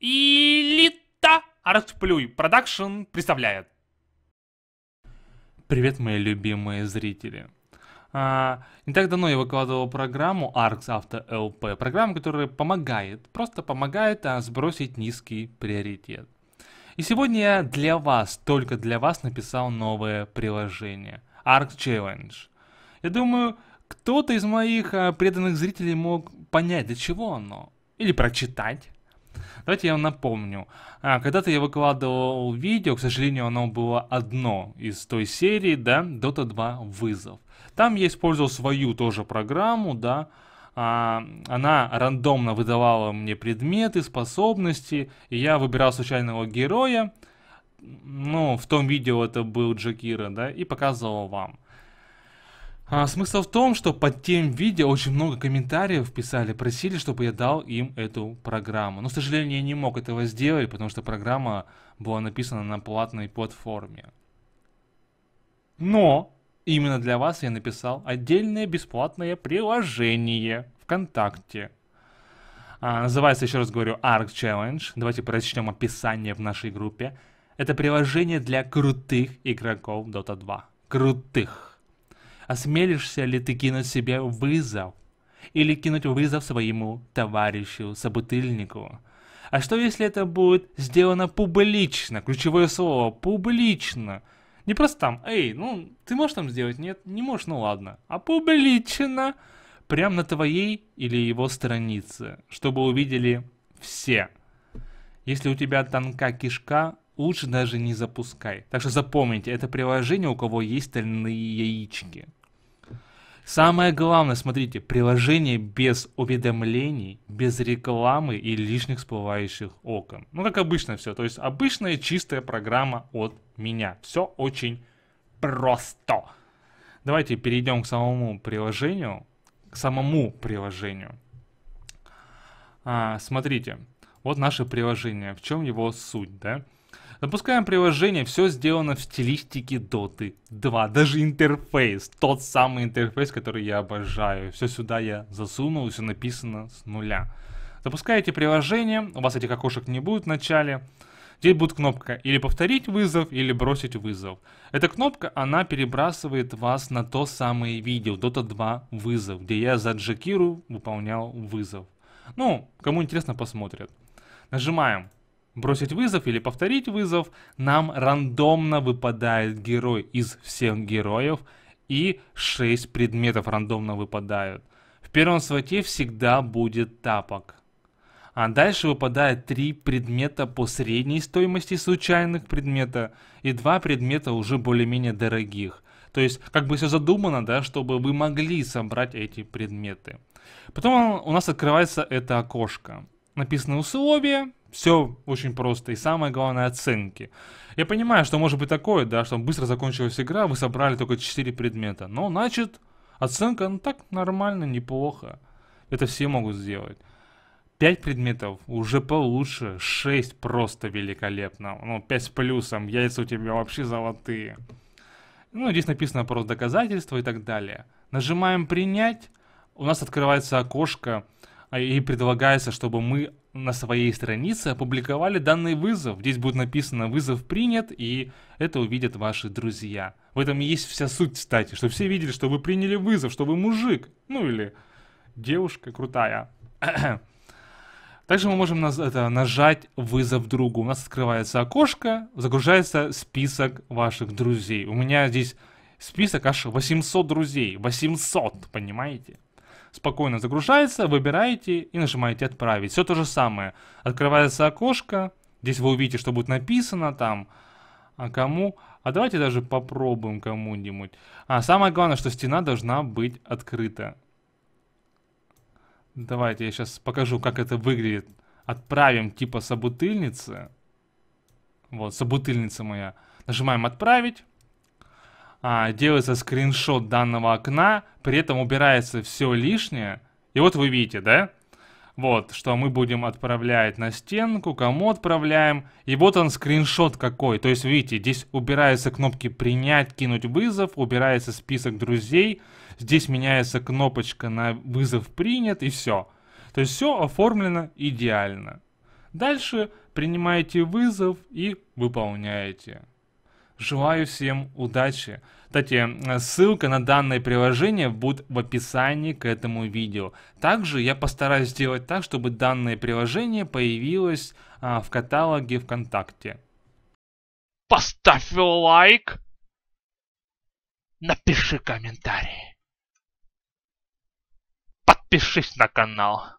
Элита Артплюй Продакшн представляет. Привет, мои любимые зрители. А, не так давно я выкладывал программу ARX Auto LP, программа, которая помогает, просто помогает а, сбросить низкий приоритет. И сегодня я для вас, только для вас написал новое приложение ARX Challenge. Я думаю, кто-то из моих а, преданных зрителей мог понять, для чего оно, или прочитать Давайте я вам напомню. А, когда-то я выкладывал видео, к сожалению, оно было одно из той серии, да, Dota 2 вызов. Там я использовал свою тоже программу, да, а, она рандомно выдавала мне предметы, способности, и я выбирал случайного героя, ну, в том видео это был Джакира, да, и показывал вам. А смысл в том, что под тем видео очень много комментариев писали, просили, чтобы я дал им эту программу. Но, к сожалению, я не мог этого сделать, потому что программа была написана на платной платформе. Но именно для вас я написал отдельное бесплатное приложение ВКонтакте. А, называется, еще раз говорю, Arc Challenge. Давайте прочтем описание в нашей группе. Это приложение для крутых игроков Dota 2. Крутых осмелишься ли ты кинуть себе вызов? Или кинуть вызов своему товарищу, собутыльнику? А что если это будет сделано публично? Ключевое слово «публично». Не просто там, эй, ну, ты можешь там сделать? Нет, не можешь, ну ладно. А публично, прям на твоей или его странице, чтобы увидели все. Если у тебя тонка кишка, лучше даже не запускай. Так что запомните, это приложение, у кого есть стальные яички. Самое главное, смотрите, приложение без уведомлений, без рекламы и лишних всплывающих окон. Ну, как обычно все. То есть обычная чистая программа от меня. Все очень просто. Давайте перейдем к самому приложению. К самому приложению. А, смотрите, вот наше приложение. В чем его суть, да? Запускаем приложение, все сделано в стилистике Dota 2. Даже интерфейс, тот самый интерфейс, который я обожаю. Все сюда я засунул, все написано с нуля. Запускаете приложение, у вас этих окошек не будет в начале. Здесь будет кнопка или повторить вызов, или бросить вызов. Эта кнопка, она перебрасывает вас на то самое видео, Dota 2 вызов, где я за Джекиру выполнял вызов. Ну, кому интересно, посмотрят. Нажимаем бросить вызов или повторить вызов, нам рандомно выпадает герой из всех героев и 6 предметов рандомно выпадают. В первом слоте всегда будет тапок. А дальше выпадает 3 предмета по средней стоимости случайных предмета и 2 предмета уже более-менее дорогих. То есть как бы все задумано, да, чтобы вы могли собрать эти предметы. Потом у нас открывается это окошко. Написаны условия, все очень просто. И самое главное, оценки. Я понимаю, что может быть такое, да, что быстро закончилась игра, вы собрали только 4 предмета. Но значит, оценка, ну так, нормально, неплохо. Это все могут сделать. 5 предметов уже получше, 6 просто великолепно. Ну, 5 с плюсом, яйца у тебя вообще золотые. Ну, здесь написано просто доказательства и так далее. Нажимаем «Принять». У нас открывается окошко а, и предлагается, чтобы мы на своей странице опубликовали данный вызов. Здесь будет написано «Вызов принят», и это увидят ваши друзья. В этом и есть вся суть, кстати, что все видели, что вы приняли вызов, что вы мужик, ну или девушка крутая. Также мы можем наз- это, нажать «Вызов другу». У нас открывается окошко, загружается список ваших друзей. У меня здесь список аж 800 друзей. 800, понимаете? спокойно загружается, выбираете и нажимаете «Отправить». Все то же самое. Открывается окошко, здесь вы увидите, что будет написано там, а кому... А давайте даже попробуем кому-нибудь. А самое главное, что стена должна быть открыта. Давайте я сейчас покажу, как это выглядит. Отправим типа собутыльницы. Вот, собутыльница моя. Нажимаем «Отправить» а, делается скриншот данного окна, при этом убирается все лишнее. И вот вы видите, да? Вот, что мы будем отправлять на стенку, кому отправляем. И вот он скриншот какой. То есть, видите, здесь убираются кнопки «Принять», «Кинуть вызов», убирается список друзей. Здесь меняется кнопочка на «Вызов принят» и все. То есть, все оформлено идеально. Дальше принимаете вызов и выполняете. Желаю всем удачи. Кстати, э, ссылка на данное приложение будет в описании к этому видео. Также я постараюсь сделать так, чтобы данное приложение появилось а, в каталоге ВКонтакте. Поставь лайк, напиши комментарий, подпишись на канал.